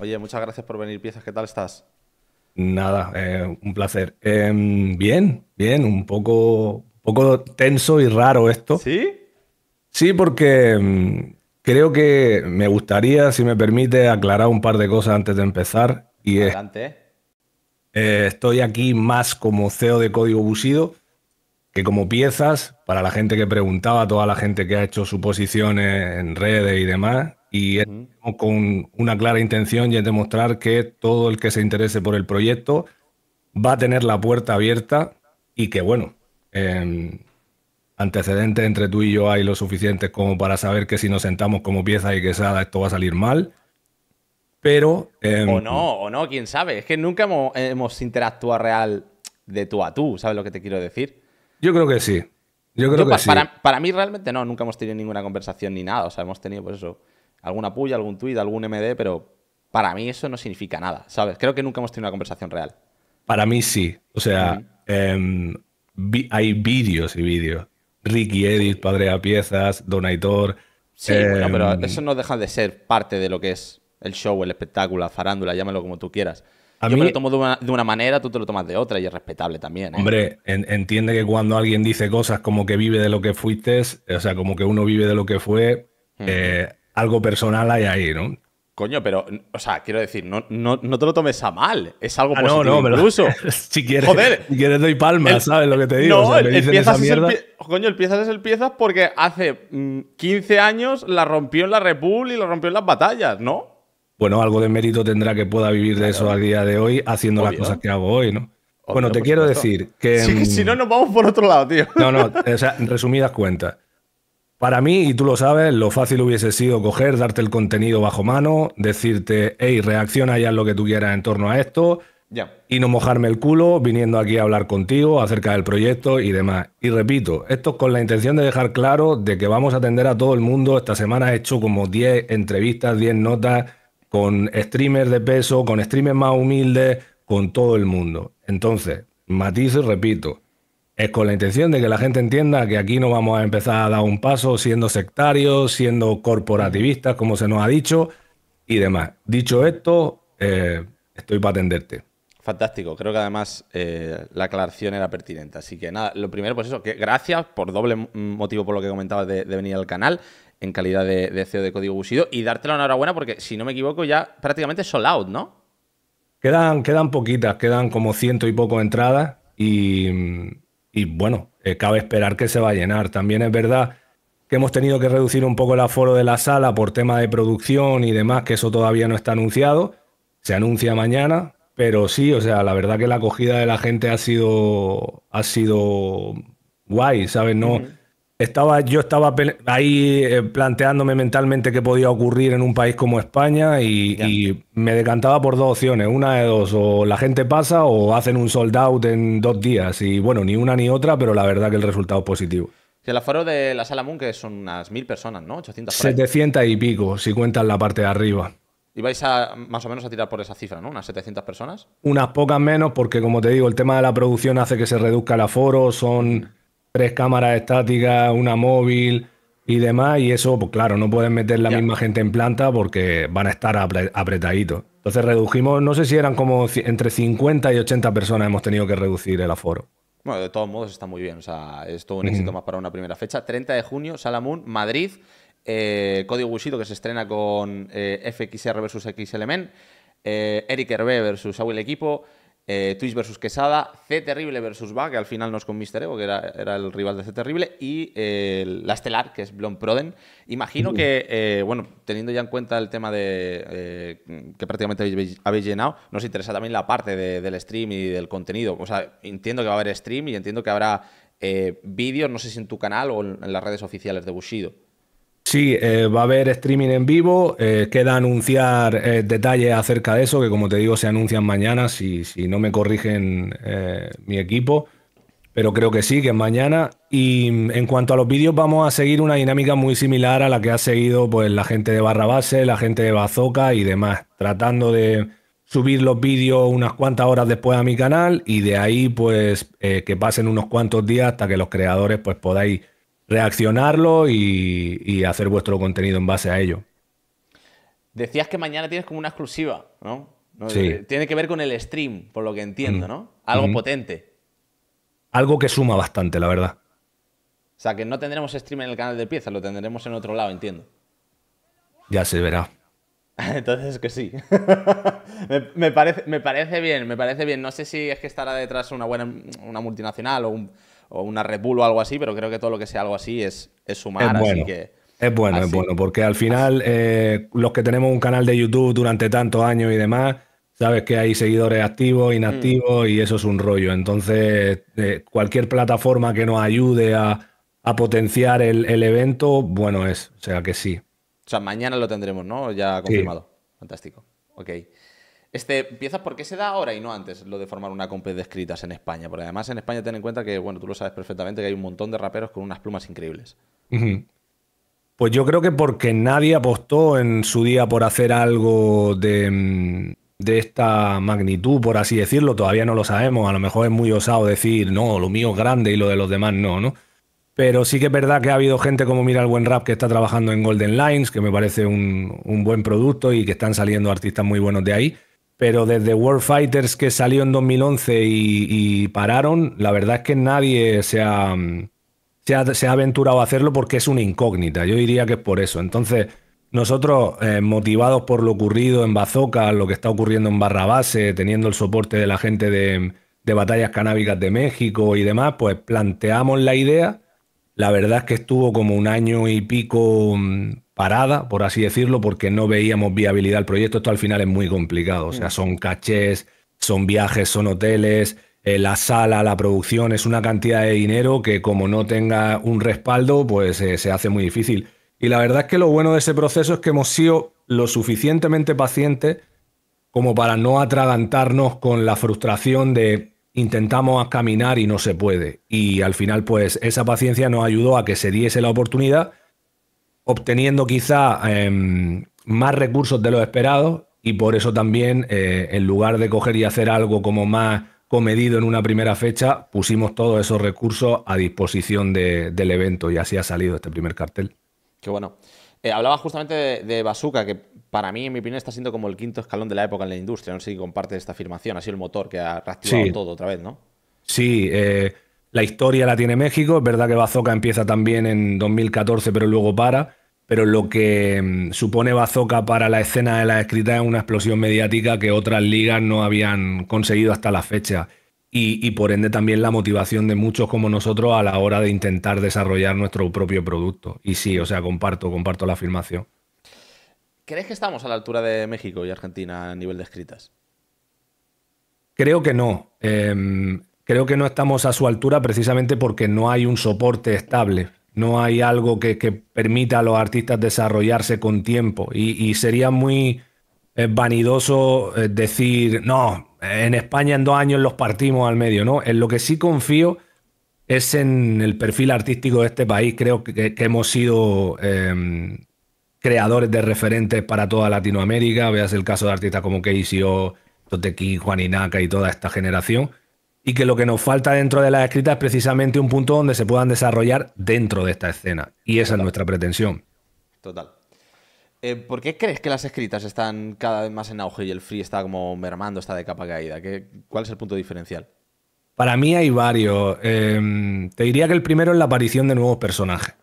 Oye, muchas gracias por venir, piezas. ¿Qué tal estás? Nada, eh, un placer. Em, bien, bien, un poco, poco tenso y raro esto. ¿Sí? Sí, porque em, creo que me gustaría, si me permite, aclarar un par de cosas antes de empezar. Y Adelante. Eh, estoy aquí más como CEO de Código Busido como piezas, para la gente que preguntaba, toda la gente que ha hecho suposiciones en redes y demás, y con una clara intención y es demostrar que todo el que se interese por el proyecto va a tener la puerta abierta y que, bueno, em, antecedentes entre tú y yo hay lo suficiente como para saber que si nos sentamos como piezas y quesada esto va a salir mal. Pero. Em, o no, o no, quién sabe. Es que nunca hemos interactuado real de tú a tú, ¿sabes lo que te quiero decir? Yo creo que sí. Yo creo que sí. Para, mí realmente no, nunca hemos tenido ninguna conversación ni nada. O sea, hemos tenido, pues eso, alguna puya, algún tuit, algún MD, pero para mí eso no significa nada, ¿sabes? Creo que nunca hemos tenido una conversación real. Para mí sí. O sea, em, hay vídeos y vídeos. Ricky Edit, Padre a Piezas, Donator. Sí, bueno, pero em, eso no deja de ser parte de lo que es el show, el espectáculo, la farándula, llámalo como tú quieras yo me lo tomo de una, manera, tú te lo tomas de otra y es respetable también. ¿eh? Hombre, entiende que cuando alguien dice cosas como que vive de lo que fuiste, o sea, como que uno vive de lo que fue, eh, algo personal hay ahí, ¿no? Coño, pero, o sea, quiero decir, no, no, te lo tomes a mal. Es algo ah, no, no, incluso. si quieres, Joder, si quieres doy palmas, ¿sabes lo que te digo? No, piezas coño, el Piezas es el Piezas porque hace 15 mm, años la rompió en la República y la rompió en las batallas, ¿no? bueno, algo de mérito tendrá que pueda vivir de eso al día de hoy haciendo las cosas que hago hoy, ¿no? bueno, te quiero decir que... si no, nos vamos por otro lado, tío. No, no, o sea, en resumidas cuentas. Para mí, y tú lo sabes, lo fácil hubiese sido coger, darte el contenido bajo mano, decirte, hey, reacciona ya en lo que tú quieras en torno a esto, ya. y no mojarme el culo viniendo aquí a hablar contigo acerca del proyecto y demás. Y repito, esto es con la intención de dejar claro de que vamos a atender a todo el mundo. Esta semana he hecho como 10 entrevistas, 10 notas, con streamers de peso, con streamers más humildes, con todo el mundo. Entonces, matizo y repito, es con la intención de que la gente entienda que aquí no vamos a empezar a dar un paso siendo sectarios, siendo corporativistas, como se nos ha dicho, y demás. Dicho esto, eh, estoy para atenderte. Fantástico, creo que además eh, la aclaración era pertinente. Así que nada, lo primero, pues eso, que gracias por doble motivo por lo que comentabas de venir al canal en calidad de, CEO de Código Busido y darte una enhorabuena porque, si no me equivoco, ya prácticamente sold out, ¿no? Quedan, quedan poquitas, quedan como ciento y poco entradas y, bueno, eh, cabe esperar que se va a llenar. También es verdad que hemos tenido que reducir un poco el aforo de la sala por tema de producción y demás, que eso todavía no está anunciado. Se anuncia mañana, pero sí, o sea, la verdad que la acogida de la gente ha sido, ha sido guay, ¿sabes? No, estaba, yo estaba ahí eh, planteándome mentalmente qué podía ocurrir en un país como España y, me decantaba por dos opciones, una de dos, o la gente pasa o hacen un sold out en dos días y bueno, ni una ni otra, pero la verdad que el resultado es positivo. El aforo de la Sala Moon, que son unas mil personas, ¿no? 800 700 y pico, si cuentas la parte de arriba. Y vais a más o menos a tirar por esa cifra, ¿no? Unas 700 personas. Unas pocas menos, porque como te digo, el tema de la producción hace que se reduzca el aforo, son tres cámaras estáticas, una móvil y demás, y eso, pues claro, no pueden meter la misma gente en planta porque van a estar apretaditos. Entonces redujimos, no sé si eran como entre 50 y 80 personas hemos tenido que reducir el aforo. Bueno, de todos modos está muy bien, o sea, es todo un éxito más para una primera fecha. 30 de junio, Salamun, Madrid, eh, Código Bushido que se estrena con eh, FXR versus X Element, eh, Eric Hervé versus Awil Equipo, eh, Twitch versus Quesada, C Terrible versus Va, que al final no es con Mister Evo, que era, el rival de C Terrible, y eh, la Estelar, que es Blond Proden. Imagino que, eh, bueno, teniendo ya en cuenta el tema de que prácticamente habéis, llenado, nos interesa también la parte del stream y del contenido. O sea, entiendo que va a haber stream y entiendo que habrá vídeos, no sé si en tu canal o en las redes oficiales de Bushido. Sí, eh, va a haber streaming en vivo. Eh, queda anunciar eh, detalles acerca de eso, que como te digo, se anuncian mañana si, no me corrigen mi equipo. Pero creo que sí, que es mañana. Y mm, en cuanto a los vídeos, vamos a seguir una dinámica muy similar a la que ha seguido pues, la gente de Barra Base, la gente de Bazoka y demás. Tratando de subir los vídeos unas cuantas horas después a mi canal y de ahí pues que pasen unos cuantos días hasta que los creadores pues podáis reaccionarlo y, hacer vuestro contenido en base a ello. Decías que mañana tienes como una exclusiva, ¿no? Sí. Eh, tiene que ver con el stream, por lo que entiendo, mm. ¿no? Algo potente. Algo que suma bastante, la verdad. O sea, que no tendremos stream en el canal de piezas, lo tendremos en otro lado, entiendo. Ya se verá. Entonces que sí. me, me, parece, me parece bien, me parece bien. No sé si es que estará detrás una buena una multinacional o un, o una Red Bull o algo así, pero creo que todo lo que sea algo así es, es sumar, es bueno. así que... Es bueno, es bueno, porque al final eh, los que tenemos un canal de YouTube durante tantos años y demás, sabes que hay seguidores activos, inactivos mm. y eso es un rollo. Entonces, eh, cualquier plataforma que nos ayude a, potenciar el, evento, bueno es, o sea que sí. O sea, mañana lo tendremos, ¿no? Ya confirmado. Fantástico. Ok. Este, empiezas por qué se da ahora y no antes lo de formar una comp de escritas en España. Porque además en España ten en cuenta que, bueno, tú lo sabes perfectamente, que hay un montón de raperos con unas plumas increíbles. Pues yo creo que porque nadie apostó en su día por hacer algo de, mm, de, esta magnitud, por así decirlo, todavía no lo sabemos. A lo mejor es muy osado decir, no, lo mío es grande y lo de los demás no, ¿no? Pero sí que es verdad que ha habido gente como Mira el Buen Rap que está trabajando en Golden Lines, que me parece un buen producto y que están saliendo artistas muy buenos de ahí pero desde World Fighters que salió en 2011 y, pararon, la verdad es que nadie mm, se ha, se ha, aventurado a hacerlo porque es una incógnita. Yo diría que es por eso. Entonces, nosotros, eh, motivados por lo ocurrido en Bazoca, lo que está ocurriendo en Barrabase, teniendo el soporte de la gente de, de Batallas Canábicas de México y demás, pues planteamos la idea. La verdad es que estuvo como un año y pico mm, parada, por así decirlo, porque no veíamos viabilidad al proyecto. Esto al final es muy complicado. O sea, mm. son cachés, son viajes, son hoteles, eh, la sala, la producción, es una cantidad de dinero que como no tenga un respaldo, pues eh, se hace muy difícil. Y la verdad es que lo bueno de ese proceso es que hemos sido lo suficientemente pacientes como para no atragantarnos con la frustración de intentamos caminar y no se puede. Y al final, pues esa paciencia nos ayudó a que se diese la oportunidad obteniendo quizá em, más recursos de lo esperado y por eso también eh, en lugar de coger y hacer algo como más comedido en una primera fecha, pusimos todos esos recursos a disposición del evento y así ha salido este primer cartel. Qué bueno. Hablabas eh, hablaba justamente de, Bazooka, que para mí, en mi opinión, está siendo como el quinto escalón de la época en la industria. No sé si comparte esta afirmación, ha sido el motor que ha reactivado todo otra vez, ¿no? Sí, eh, la historia la tiene México, es verdad que Bazooka empieza también en 2014 pero luego para, pero lo que mm, supone Bazoca para la escena de la escritas es una explosión mediática que otras ligas no habían conseguido hasta la fecha. Y, por ende también la motivación de muchos como nosotros a la hora de intentar desarrollar nuestro propio producto. Y sí, o sea, comparto, comparto la afirmación. ¿Crees que estamos a la altura de México y Argentina a nivel de escritas? Creo que no. Em, creo que no estamos a su altura precisamente porque no hay un soporte estable. No hay algo que, permita a los artistas desarrollarse con tiempo. Y, sería muy eh, vanidoso eh, decir, no, en España en dos años los partimos al medio. No, en lo que sí confío es en el perfil artístico de este país. Creo que, hemos sido em, creadores de referentes para toda Latinoamérica. Veas el caso de artistas como Casey o Totequín, Juan Inaca y toda esta generación y que lo que nos falta dentro de las escritas es precisamente un punto donde se puedan desarrollar dentro de esta escena. Y esa es nuestra pretensión. Total. Eh, ¿Por qué crees que las escritas están cada vez más en auge y el free está como mermando, está de capa caída? ¿Qué, ¿Cuál es el punto diferencial? Para mí hay varios. Em, te diría que el primero es la aparición de nuevos personajes.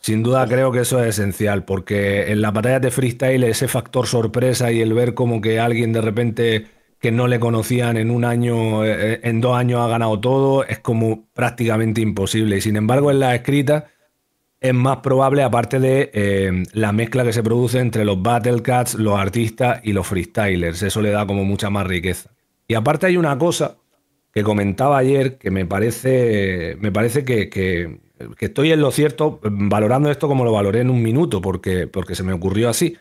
Sin duda pues creo que eso es esencial, porque en las batallas de freestyle ese factor sorpresa y el ver como que alguien de repente que no le conocían en un año, eh, eh, en dos años ha ganado todo, es como prácticamente imposible. Y sin embargo, en la escrita es más probable, aparte de eh, la mezcla que se produce entre los battlecats, los artistas y los freestylers. Eso le da como mucha más riqueza. Y aparte hay una cosa que comentaba ayer que me parece, me parece que, que, que estoy en lo cierto valorando esto como lo valoré en un minuto, porque, porque se me ocurrió así.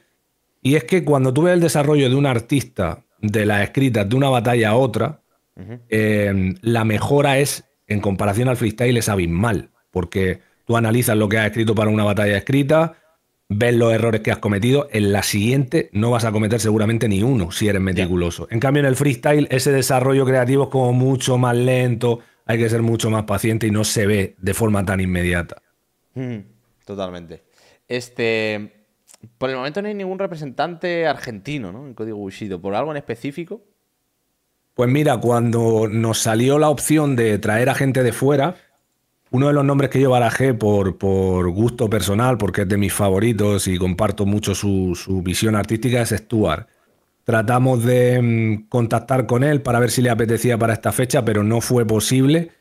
Y es que cuando tú ves el desarrollo de un artista de las escritas de una batalla a otra, eh, la mejora es, en comparación al freestyle, es abismal. Porque tú analizas lo que has escrito para una batalla escrita, ves los errores que has cometido, en la siguiente no vas a cometer seguramente ni uno si eres meticuloso. En cambio, en el freestyle, ese desarrollo creativo es como mucho más lento, hay que ser mucho más paciente y no se ve de forma tan inmediata. Hmm, totalmente. Este, por el momento no hay ningún representante argentino, ¿no? En código Bushido, ¿por algo en específico? Pues mira, cuando nos salió la opción de traer a gente de fuera, uno de los nombres que yo barajé por, por gusto personal, porque es de mis favoritos y comparto mucho su, su visión artística, es Stuart. Tratamos de mm, contactar con él para ver si le apetecía para esta fecha, pero no fue posible.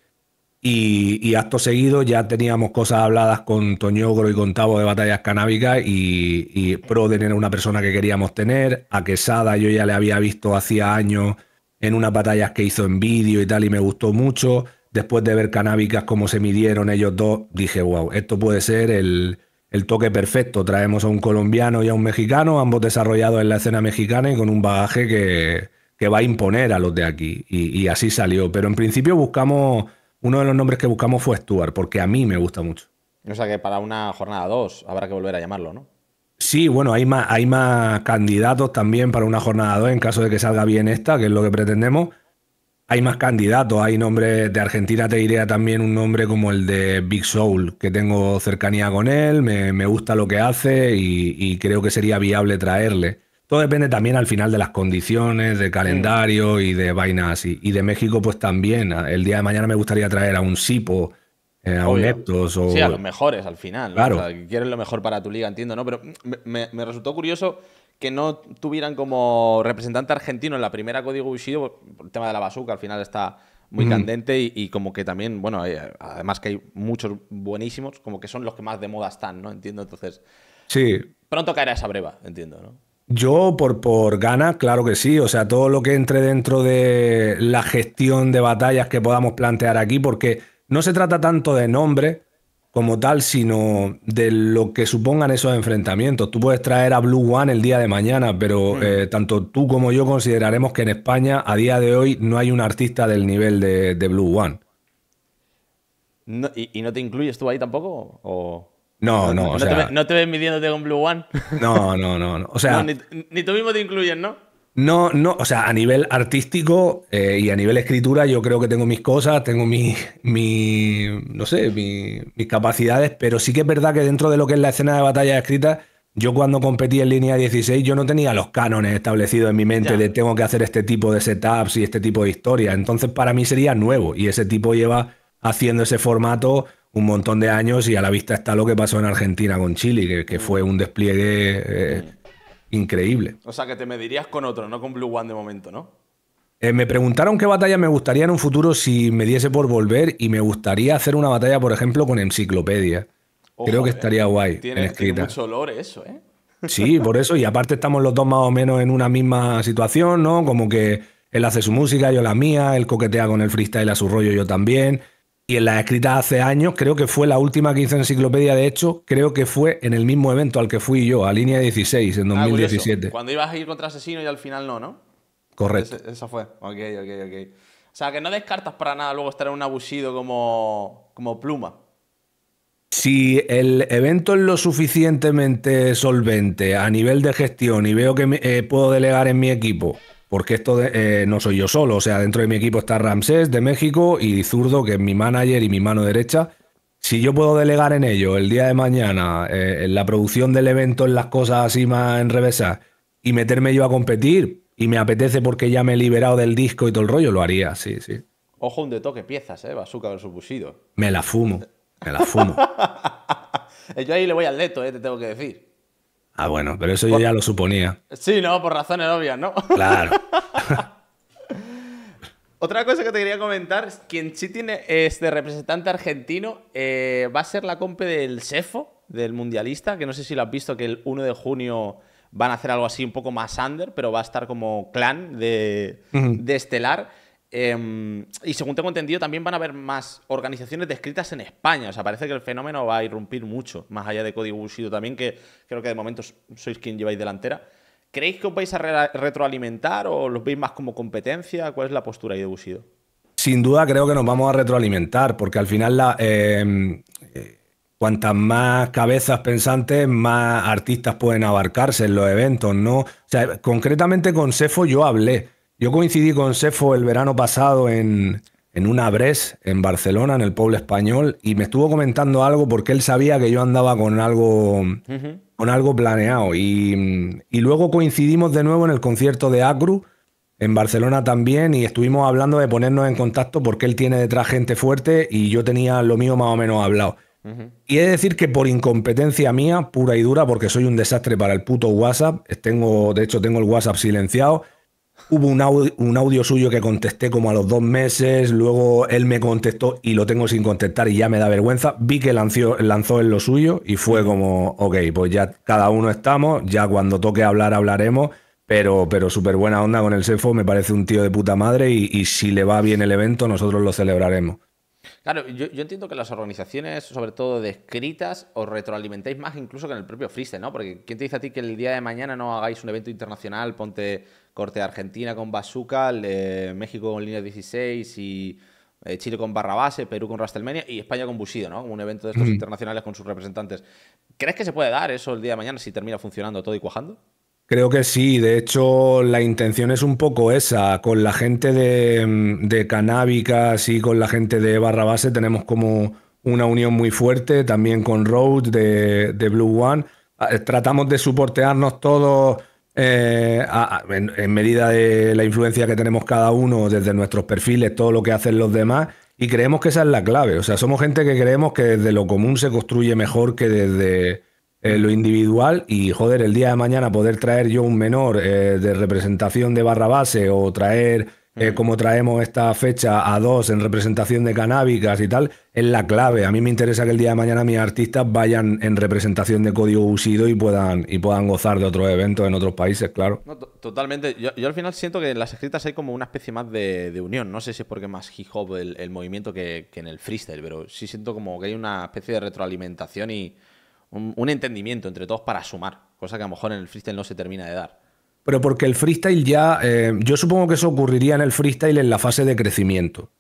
Y, acto seguido ya teníamos cosas habladas con Toñogro y con Tavo de Batallas Canábicas y, Proden pro una persona que queríamos tener. A Quesada yo ya le había visto hacía años en unas batallas que hizo en vídeo y tal y me gustó mucho. Después de ver Canábicas cómo se midieron ellos dos, dije, wow, esto puede ser el, toque perfecto. Traemos a un colombiano y a un mexicano, ambos desarrollados en la escena mexicana y con un bagaje que, que va a imponer a los de aquí. y así salió. Pero en principio buscamos uno de los nombres que buscamos fue Stuart, porque a mí me gusta mucho. O sea que para una jornada 2 habrá que volver a llamarlo, ¿no? Sí, bueno, hay más, hay más candidatos también para una jornada 2 en caso de que salga bien esta, que es lo que pretendemos. Hay más candidatos, hay nombres de Argentina, te diría también un nombre como el de Big Soul, que tengo cercanía con él, me, gusta lo que hace y, y creo que sería viable traerle. Todo depende también al final de las condiciones, de calendario mm. y de vainas Y de México, pues también. El día de mañana me gustaría traer a un Sipo, eh, a un Eptos o. Sí, a los mejores al final. Claro. quieren lo mejor para tu liga, entiendo, ¿no? Pero me, resultó curioso que no tuvieran como representante argentino en la primera Código Bushido, el tema de la bazooka al final está muy mm. candente y, y, como que también, bueno, además que hay muchos buenísimos, como que son los que más de moda están, ¿no? Entiendo, entonces... Sí. Pronto caerá esa breva, entiendo, ¿no? Yo por, por ganas, claro que sí. O sea, todo lo que entre dentro de la gestión de batallas que podamos plantear aquí, porque no se trata tanto de nombre como tal, sino de lo que supongan esos enfrentamientos. Tú puedes traer a Blue One el día de mañana, pero mm. eh, tanto tú como yo consideraremos que en España a día de hoy no hay un artista del nivel de, Blue One. ¿y, ¿y, no te incluyes tú ahí tampoco? ¿O? No, no, o no, sea... no te ves midiéndote con Blue One. No, no, no. O sea... ni, tú mismo te incluyes, ¿no? No, no, o sea, a nivel artístico eh, y a nivel escritura yo creo que tengo mis cosas, tengo mis, mi, no sé, mis capacidades, pero sí que es verdad que dentro de lo que es la escena de batalla escrita, yo cuando competí en línea 16 yo no tenía los cánones establecidos en mi mente de tengo que hacer este tipo de setups y este tipo de historias, entonces para mí sería nuevo y ese tipo lleva haciendo ese formato un montón de años y a la vista está lo que pasó en Argentina con Chile, que, fue un despliegue eh, increíble. O sea, que te medirías con otro, no con Blue One de momento, ¿no? Eh, me preguntaron qué batalla me gustaría en un futuro si me diese por volver y me gustaría hacer una batalla, por ejemplo, con Enciclopedia. Creo que eh, estaría guay. Tiene, en tiene mucho olor eso, ¿eh? Sí, por eso. Y aparte estamos los dos más o menos en una misma situación, ¿no? Como que él hace su música, yo la mía, él coquetea con el freestyle a su rollo, yo también y en la escrita hace años, creo que fue la última que hice enciclopedia, de hecho, creo que fue en el mismo evento al que fui yo, a línea 16, en 2017. Ah, Cuando ibas a ir contra asesino y al final no, ¿no? Correcto. esa fue. Ok, ok, ok. O sea, que no descartas para nada luego estar en un abusido como, pluma. Si el evento es lo suficientemente solvente a nivel de gestión y veo que eh, puedo delegar en mi equipo porque esto eh, no soy yo solo, o sea, dentro de mi equipo está Ramsés de México y Zurdo, que es mi manager y mi mano derecha. Si yo puedo delegar en ello el día de mañana, eh, en la producción del evento, en las cosas así más en enrevesadas, y meterme yo a competir, y me apetece porque ya me he liberado del disco y todo el rollo, lo haría, sí, sí. Ojo un de toque piezas, ¿eh? Bazooka su pusido. Me la fumo, me la fumo. yo ahí le voy al leto, eh, te tengo que decir. Ah, bueno, pero eso yo ya lo suponía. Sí, no, por razones obvias, ¿no? Claro. Otra cosa que te quería comentar, quien sí tiene este representante argentino, eh, va a ser la compe del Sefo, del Mundialista, que no sé si lo has visto, que el 1 de junio van a hacer algo así un poco más under, pero va a estar como clan de estelar. Em, y según tengo entendido, también van a haber más organizaciones descritas en España. O sea, parece que el fenómeno va a irrumpir mucho, más allá de Código Bushido también, que creo que de momento sois quien lleváis delantera. ¿Creéis que os vais a retroalimentar o los veis más como competencia? ¿Cuál es la postura ahí de Bushido? Sin duda creo que nos vamos a retroalimentar, porque al final la, em, eh, cuantas más cabezas pensantes, más artistas pueden abarcarse en los eventos, ¿no? O sea, concretamente con Sefo yo hablé yo coincidí con Sefo el verano pasado en, en una Bres en Barcelona, en el pueblo español, y me estuvo comentando algo porque él sabía que yo andaba con algo, con algo planeado. Y, luego coincidimos de nuevo en el concierto de Acru, en Barcelona también, y estuvimos hablando de ponernos en contacto porque él tiene detrás gente fuerte y yo tenía lo mío más o menos hablado. Y he de decir que por incompetencia mía, pura y dura, porque soy un desastre para el puto WhatsApp, tengo, de hecho tengo el WhatsApp silenciado, Hubo un audio, suyo que contesté como a los dos meses, luego él me contestó y lo tengo sin contestar y ya me da vergüenza. Vi que lanzó, lanzó en lo suyo y fue como, ok, pues ya cada uno estamos, ya cuando toque hablar hablaremos, pero, pero súper buena onda con el Sefo, me parece un tío de puta madre y, si le va bien el evento nosotros lo celebraremos. Claro, yo, entiendo que las organizaciones, sobre todo de escritas, os retroalimentáis más incluso que en el propio freestyle, ¿no? Porque ¿quién te dice a ti que el día de mañana no hagáis un evento internacional, ponte corte de Argentina con Bazooka, México con Línea 16 y eh, Chile con Barrabase, Perú con Rastelmenia y España con Bushido, ¿no? un evento de estos internacionales con sus representantes. ¿Crees que se puede dar eso el día de mañana si termina funcionando todo y cuajando? Creo que sí, de hecho la intención es un poco esa, con la gente de, de Canábicas y con la gente de Barrabase tenemos como una unión muy fuerte, también con Road de, de Blue One. Ah, tratamos de soportearnos todos eh, en, medida de la influencia que tenemos cada uno desde nuestros perfiles, todo lo que hacen los demás, y creemos que esa es la clave. O sea, somos gente que creemos que desde lo común se construye mejor que desde eh, lo individual y, joder, el día de mañana poder traer yo un menor eh, de representación de barra base o traer eh, mm. como traemos esta fecha a dos en representación de canábicas y tal, es la clave. A mí me interesa que el día de mañana mis artistas vayan en representación de código usido y puedan, y puedan gozar de otros eventos en otros países, claro. totalmente. Yo, al final siento que en las escritas hay como una especie más de, unión. No sé si es porque es más hip hop el, movimiento que, en el freestyle, pero sí siento como que hay una especie de retroalimentación y un, un entendimiento entre todos para sumar, cosa que a lo mejor en el freestyle no se termina de dar pero porque el freestyle ya, eh, yo supongo que eso ocurriría en el freestyle en la fase de crecimiento.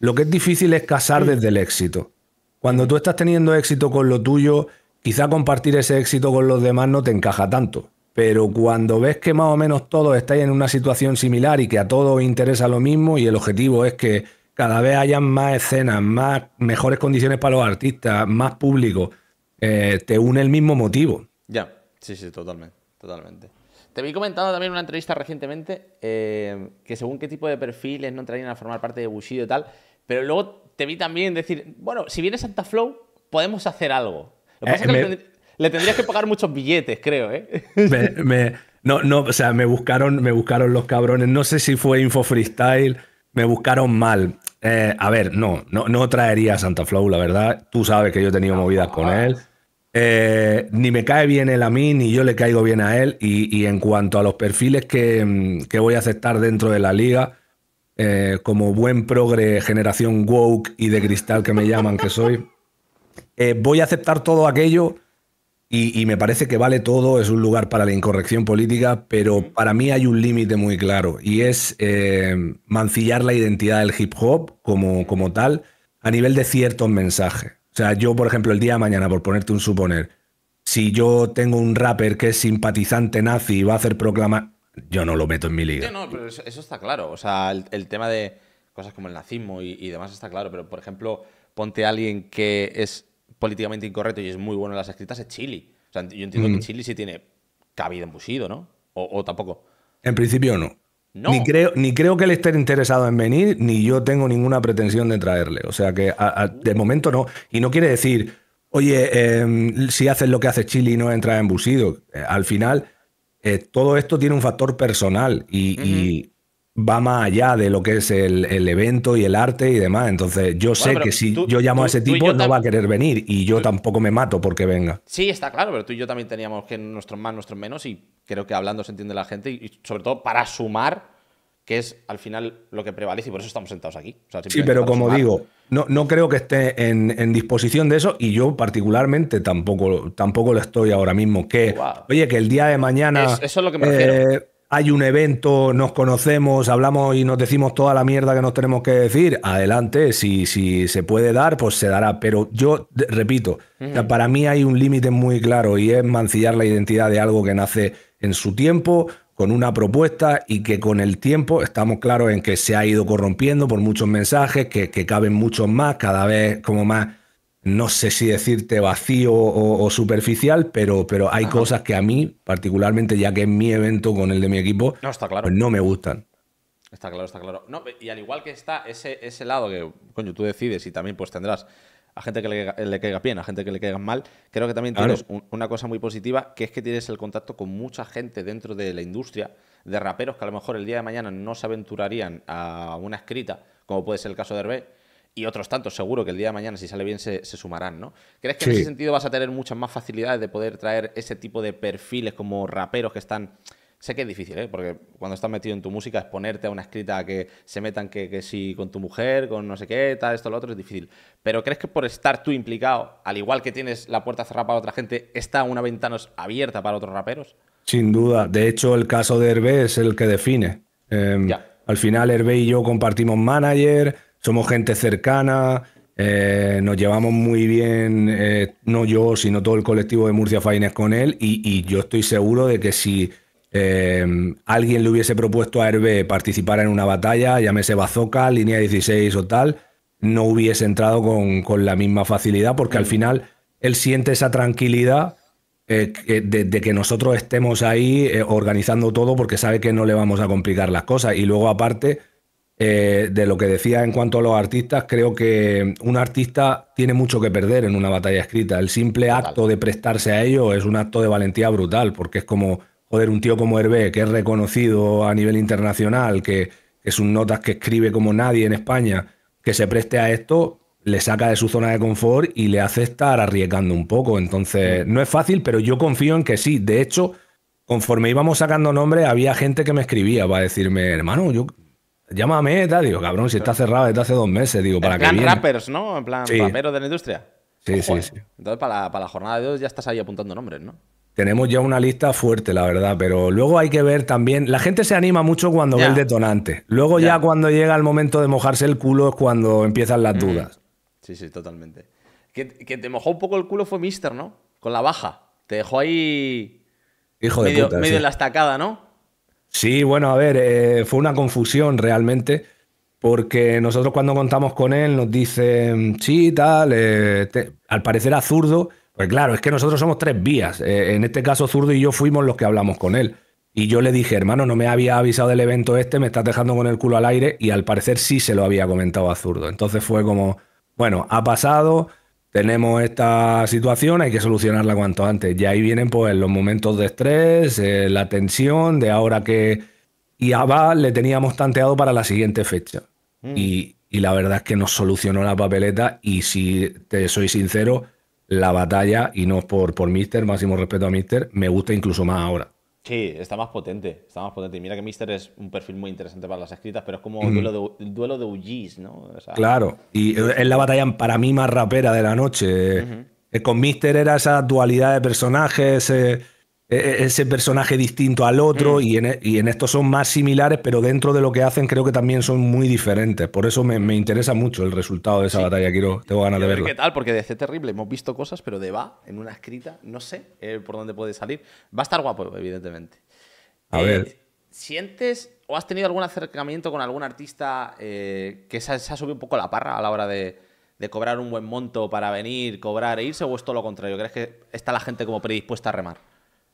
Lo que es difícil es casar desde el éxito. Cuando tú estás teniendo éxito con lo tuyo, quizá compartir ese éxito con los demás no te encaja tanto. Pero cuando ves que más o menos todos estáis en una situación similar y que a todos interesa lo mismo y el objetivo es que cada vez hayan más escenas, más mejores condiciones para los artistas, más público, eh, te une el mismo motivo. Ya, sí, sí, totalmente, totalmente. Te vi comentando también en una entrevista recientemente eh, que según qué tipo de perfiles no entrarían a formar parte de Bushido y tal, pero luego te vi también decir, bueno, si viene Santa Flow, podemos hacer algo. Lo que eh, pasa es que le, tendrías que pagar muchos billetes, creo, ¿eh? no, no, o sea, me buscaron, me buscaron los cabrones. No sé si fue Info Freestyle, me buscaron mal. Eh, a ver, no, no, no traería a Santa Flow, la verdad. Tú sabes que yo he tenido movidas con ah, él. Eh, ni me cae bien él a mí, ni yo le caigo bien a él. Y, en cuanto a los perfiles mm, que, voy a aceptar dentro de la liga, eh, como buen progre generación woke y de cristal que me llaman que soy, eh, voy a aceptar todo aquello y, y, me parece que vale todo, es un lugar para la incorrección política, pero para mí hay un límite muy claro y es mancillar la identidad del hip hop como, como tal a nivel de ciertos mensajes. O sea, yo, por ejemplo, el día de mañana, por ponerte un suponer, si yo tengo un rapper que es simpatizante nazi y va a hacer proclama, yo no lo meto en mi liga. Sí, no, pero eso, está claro. O sea, el, tema de cosas como el nazismo y, demás está claro. Pero, por ejemplo, ponte a alguien que es políticamente incorrecto y es muy bueno en las escritas, es Chile. O sea, yo entiendo que mm. Chile sí tiene cabida en Bushido, ¿no? o tampoco. En principio no. Ni creo, ni creo que él esté interesado en venir, ni yo tengo ninguna pretensión de traerle. O sea que de momento no. Y no quiere decir, oye, em, si haces lo que hace Chile y no entras en busido. Eh, al final, eh, todo esto tiene un factor personal y va más allá de lo que es el, evento y el arte y demás. Entonces, yo sé que si yo llamo a ese tipo, no va a querer venir y yo tampoco me mato porque venga. Sí, está claro, pero tú y yo también teníamos que nuestros más, nuestros menos y creo que hablando se entiende la gente y, sobre todo para sumar que es al final lo que prevalece y por eso estamos sentados aquí. sí, pero como digo, no, no creo que esté en, disposición de eso y yo particularmente tampoco, tampoco lo estoy ahora mismo. Que, oye, que el día de mañana... eso es lo que me eh, hay un evento, nos conocemos, hablamos y nos decimos toda la mierda que nos tenemos que decir, adelante, si, si se puede dar, pues se dará. Pero yo repito, mm. para mí hay un límite muy claro y es mancillar la identidad de algo que nace en su tiempo, con una propuesta y que con el tiempo estamos claros en que se ha ido corrompiendo por muchos mensajes, que, que caben muchos más, cada vez como más no sé si decirte vacío o, superficial, pero, pero hay cosas que a mí, particularmente, ya que es mi evento con el de mi equipo, no, pues me gustan. Está claro, está claro. y al igual que está ese, ese lado que, coño, tú decides y también pues tendrás a gente que le, le caiga bien, a gente que le caiga mal, creo que también tienes una cosa muy positiva, que es que tienes el contacto con mucha gente dentro de la industria, de raperos que a lo mejor el día de mañana no se aventurarían a una escrita, como puede ser el caso de Hervé, y otros tantos, seguro que el día de mañana, si sale bien, se, sumarán, ¿no? ¿Crees que en ese sentido vas a tener muchas más facilidades de poder traer ese tipo de perfiles como raperos que están... Sé que es difícil, ¿eh? Porque cuando estás metido en tu música, exponerte a una escrita que se metan que, sí con tu mujer, con no sé qué, tal, esto, lo otro, es difícil. Pero ¿crees que por estar tú implicado, al igual que tienes la puerta cerrada para otra gente, está una ventana abierta para otros raperos? Sin duda. De hecho, el caso de Hervé es el que define. Em, al final, Hervé y yo compartimos manager, somos gente cercana, eh, nos llevamos muy bien, eh, no yo, sino todo el colectivo de Murcia Faines con él, y, yo estoy seguro de que si eh, alguien le hubiese propuesto a Hervé participar en una batalla, llámese Bazoca, línea 16 o tal, no hubiese entrado con, la misma facilidad, porque al mm. final él siente esa tranquilidad de, que nosotros estemos ahí organizando todo porque sabe que no le vamos a complicar las cosas. Y luego aparte, eh, de lo que decía en cuanto a los artistas, creo que un artista tiene mucho que perder en una batalla escrita. El simple acto de prestarse a ello es un acto de valentía brutal, porque es como, joder, un tío como Hervé, que es reconocido a nivel internacional, que, que es un notas que escribe como nadie en España, que se preste a esto, le saca de su zona de confort y le hace estar arriesgando un poco. Entonces, no es fácil, pero yo confío en que sí. De hecho, conforme íbamos sacando nombres, había gente que me escribía para decirme, hermano, yo llámame, tal. Digo, cabrón, si está cerrado desde hace dos meses, digo, para en que. plan rappers, ¿no? En plan raperos de la industria. Sí, sí, sí. Entonces, para la, jornada de hoy ya estás ahí apuntando nombres, ¿no? Tenemos ya una lista fuerte, la verdad, pero luego hay que ver también. La gente se anima mucho cuando ve el detonante. Luego, ya cuando llega el momento de mojarse el culo, es cuando empiezan las dudas. Sí, sí, totalmente. Que, te mojó un poco el culo fue Mister, ¿no? Con la baja. Te dejó ahí. Hijo de puta, medio en la estacada, ¿no? Sí, bueno, a ver, eh, fue una confusión realmente, porque nosotros cuando contamos con él nos dicen, sí, tal, eh, al parecer a zurdo, pues claro, es que nosotros somos tres vías, eh, en este caso zurdo y yo fuimos los que hablamos con él. Y yo le dije, hermano, no me había avisado del evento este, me estás dejando con el culo al aire y al parecer sí se lo había comentado a Zurdo. Entonces fue como, bueno, ha pasado, tenemos esta situación, hay que solucionarla cuanto antes. Y ahí vienen pues los momentos de estrés, eh, la tensión de ahora que Y ABA le teníamos tanteado para la siguiente fecha. Mm. Y, la verdad es que nos solucionó la papeleta y si te soy sincero, la batalla, y no por, por Mister, máximo respeto a Mister, me gusta incluso más ahora. Sí, está más potente, está más potente. Y mira que Mister es un perfil muy interesante para las escritas, pero es como el duelo de, el ¿no? claro, y es la batalla para mí más rapera de la noche. Eh, con Mister era esa dualidad de personajes, eh, e, e, ese personaje distinto al otro mm. e, y, en, estos son más similares, pero dentro de lo que hacen creo que también son muy diferentes. Por eso me, interesa mucho el resultado de esa batalla. Quiero, tengo ganas de verla. Ver ¿Qué tal? Porque de C terrible hemos visto cosas, pero de va en una escrita no sé eh, por dónde puede salir. Va a estar guapo, evidentemente. A ver. Eh, ¿Sientes o has tenido algún acercamiento con algún artista eh, que se ha, subido un poco la parra a la hora de, de cobrar un buen monto para venir, cobrar e irse o es todo lo contrario? ¿Crees que está la gente como predispuesta a remar?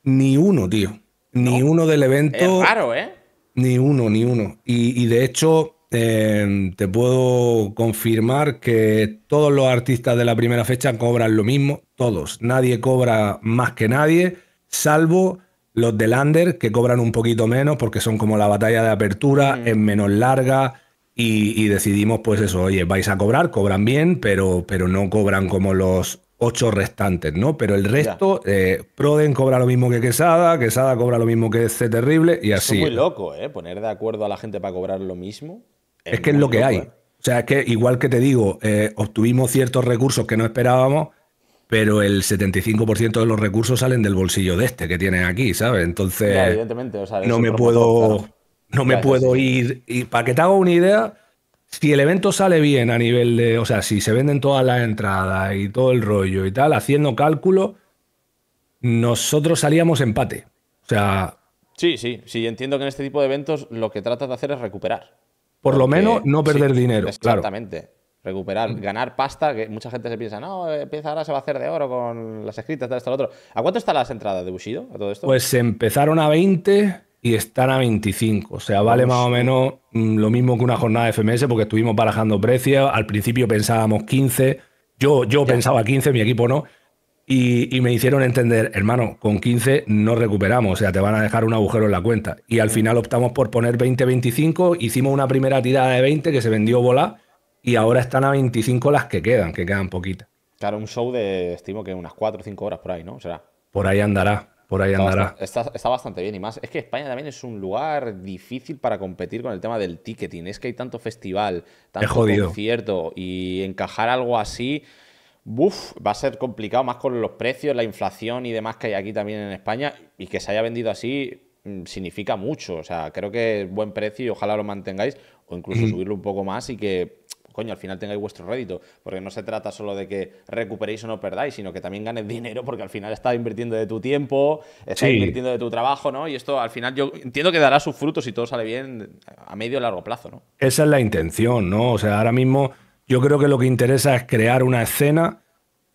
Ni uno, tío. Ni uno del evento. Es ¿eh? Ni uno, ni uno. Y, de hecho, em, te puedo confirmar que todos los artistas de la primera fecha cobran lo mismo. Todos. Nadie cobra más que nadie, salvo los de Lander, que cobran un poquito menos porque son como la batalla de apertura, mm. es menos larga. Y, y, decidimos, pues eso, oye, vais a cobrar, cobran bien, pero, pero no cobran como los ocho restantes, ¿no? Pero el resto, eh, Proden cobra lo mismo que Quesada, Quesada cobra lo mismo que C Terrible y así. Es muy loco, ¿eh? Poner de acuerdo a la gente para cobrar lo mismo. Es, que es lo que hay. ¿eh? O sea, es que igual que te digo, eh, obtuvimos ciertos recursos que no esperábamos, pero el 75% de los recursos salen del bolsillo de este que tienen aquí, ¿sabes? Entonces, evidentemente, no me puedo, no me puedo ir. Y para que te haga una idea, si el evento sale bien a nivel de, o sea, si se venden todas las entradas y todo el rollo y tal, haciendo cálculo, nosotros salíamos empate. O sea... Sí, sí, sí, entiendo que en este tipo de eventos lo que tratas de hacer es recuperar. Por lo menos no perder dinero. Exactamente. Recuperar, mm. ganar pasta, que mucha gente se piensa, no, eh, empieza ahora se va a hacer de oro con las escritas, tal, tal, lo otro. ¿A cuánto están las entradas de Bushido a todo esto? Pues empezaron a 20 y están a 25. O sea, vale más o menos mm, lo mismo que una jornada de FMS porque estuvimos barajando precios. Al principio pensábamos 15. Yo, yo pensaba 15, mi equipo no. Y, me hicieron entender, hermano, con 15 no recuperamos, o sea, te van a dejar un agujero en la cuenta. Y al final optamos por poner 20-25, hicimos una primera tirada de 20 que se vendió bola y ahora están a 25 las que quedan, que quedan poquitas. Claro, un show de, estimo que unas 4 o 5 horas por ahí, ¿no? O sea Por ahí andará por ahí andará. está, bastante bien y más. Es que España también es un lugar difícil para competir con el tema del ticketing. Es que hay tanto festival, tanto concierto y encajar algo así. Uf, va a ser complicado más con los precios, la inflación y demás que hay aquí también en España y que se haya vendido así mm, significa mucho. O sea, creo que es buen precio y ojalá lo mantengáis o incluso mm. subirlo un poco más y que coño, al final tengáis vuestro rédito, porque no se trata solo de que recuperéis o no perdáis, sino que también ganéis dinero, porque al final estás invirtiendo de tu tiempo, estás invirtiendo de tu trabajo, ¿no? Y esto al final yo entiendo que dará sus frutos si todo sale bien a medio o largo plazo, ¿no? Esa es la intención, ¿no? O sea, ahora mismo yo creo que lo que interesa es crear una escena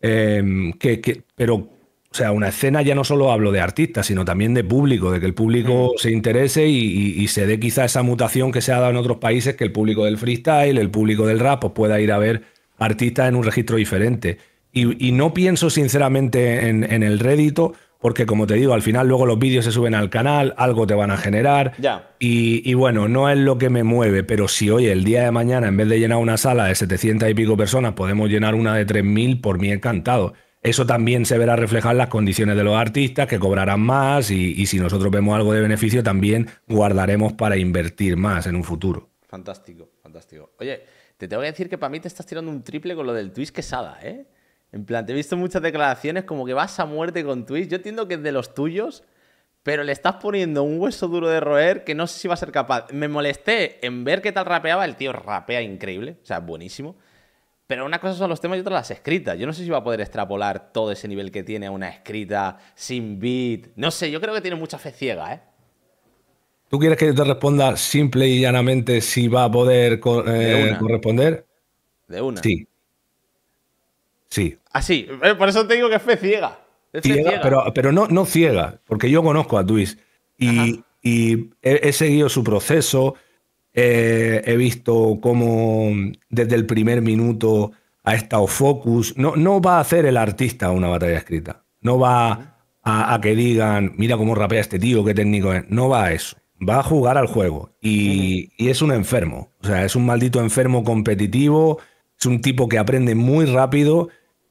eh, que, que, pero o sea, una escena ya no solo hablo de artistas, sino también de público, de que el público mm. se interese y, se dé quizá esa mutación que se ha dado en otros países, que el público del freestyle, el público del rap, pues pueda ir a ver artistas en un registro diferente. Y, no pienso sinceramente en, el rédito, porque como te digo, al final luego los vídeos se suben al canal, algo te van a generar. Y, bueno, no es lo que me mueve, pero si hoy, el día de mañana, en vez de llenar una sala de 700 y pico personas, podemos llenar una de 3.000, por mí encantado. Eso también se verá reflejado en las condiciones de los artistas, que cobrarán más y, si nosotros vemos algo de beneficio, también guardaremos para invertir más en un futuro. Fantástico, fantástico. Oye, te tengo que decir que para mí te estás tirando un triple con lo del Twitch Quesada, ¿eh? En plan, te he visto muchas declaraciones como que vas a muerte con Twitch. Yo entiendo que es de los tuyos, pero le estás poniendo un hueso duro de roer que no sé si va a ser capaz. Me molesté en ver qué tal rapeaba. El tío rapea increíble, o sea, buenísimo. Pero una cosa son los temas y otra las escritas. Yo no sé si va a poder extrapolar todo ese nivel que tiene a una escrita sin beat. No sé, yo creo que tiene mucha fe ciega, ¿eh? ¿Tú quieres que yo te responda simple y llanamente si va a poder eh, corresponder? De una. Sí. Sí. Ah, sí. Eh, por eso te digo que es fe ciega. Pero, no, no ciega, porque yo conozco a Luis y, he seguido su proceso eh, he visto cómo desde el primer minuto ha estado focus. No, no va a hacer el artista una batalla escrita. No va a, que digan, mira cómo rapea este tío, qué técnico es. No va a eso. Va a jugar al juego. Y, y es un enfermo. O sea, es un maldito enfermo competitivo. Es un tipo que aprende muy rápido.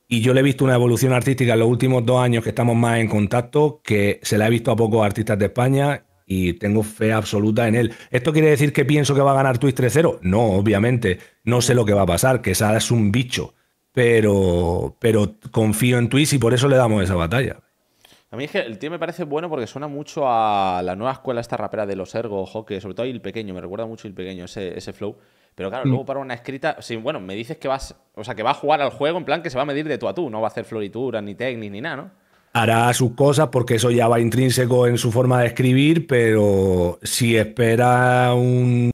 Y yo le he visto una evolución artística en los últimos dos años que estamos más en contacto, que se la he visto a pocos artistas de España y tengo fe absoluta en él. ¿Esto quiere decir que pienso que va a ganar Twitch 3-0? No, obviamente. No sé lo que va a pasar, que esa es un bicho. Pero, pero confío en Twitch y por eso le damos esa batalla. A mí es que el tío me parece bueno porque suena mucho a la nueva escuela, esta rapera de los ergo, que sobre todo el pequeño, me recuerda mucho el pequeño, ese, ese flow. Pero claro, luego para una escrita, bueno, me dices que vas, o sea, que va a jugar al juego en plan que se va a medir de tú a tú, no va a hacer florituras, ni tecnic, ni nada, ¿no? hará sus cosas, porque eso ya va intrínseco en su forma de escribir, pero si espera un,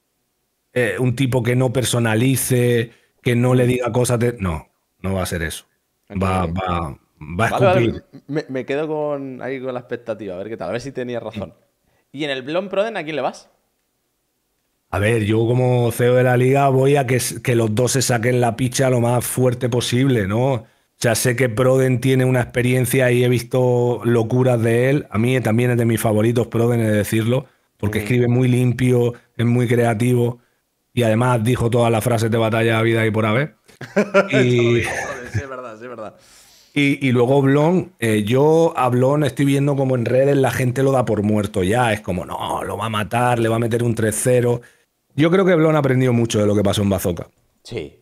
eh, un tipo que no personalice, que no le diga cosas, no, no va a ser eso. Va, a vale, Me, quedo con, ahí con la expectativa, a ver qué tal, a ver si tenía razón. ¿Y en el blom Proden a quién le vas? A ver, yo como CEO de la liga voy a que, que los dos se saquen la picha lo más fuerte posible, ¿no? ya sé que Proden tiene una experiencia y he visto locuras de él. A mí también es de mis favoritos, Proden, he de decirlo, porque escribe muy limpio, es muy creativo y además dijo todas las frases de batalla, vida y por haber. y... es verdad, es verdad. Y, luego Blon, eh, yo a Blon estoy viendo como en redes la gente lo da por muerto ya. Es como, no, lo va a matar, le va a meter un 3-0. Yo creo que Blon ha aprendido mucho de lo que pasó en Bazooka. Sí.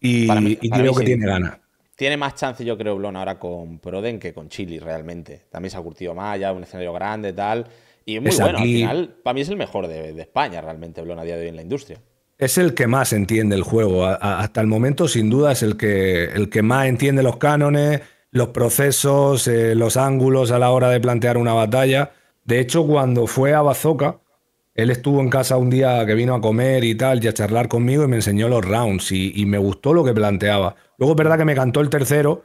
Y, creo que tiene ganas. Tiene más chance, yo creo, Blon ahora con Proden que con Chile, realmente. También se ha curtido más, ya un escenario grande, y tal. Y es muy bueno, al final, para mí es el mejor de, España realmente, Blon a día de hoy en la industria. Es el que más entiende el juego. hasta el momento, sin duda, es el que, el que más entiende los cánones, los procesos, eh, los ángulos a la hora de plantear una batalla. De hecho, cuando fue a Bazoca, él estuvo en casa un día que vino a comer y tal, y a charlar conmigo y me enseñó los rounds y, me gustó lo que planteaba. Luego es verdad que me cantó el tercero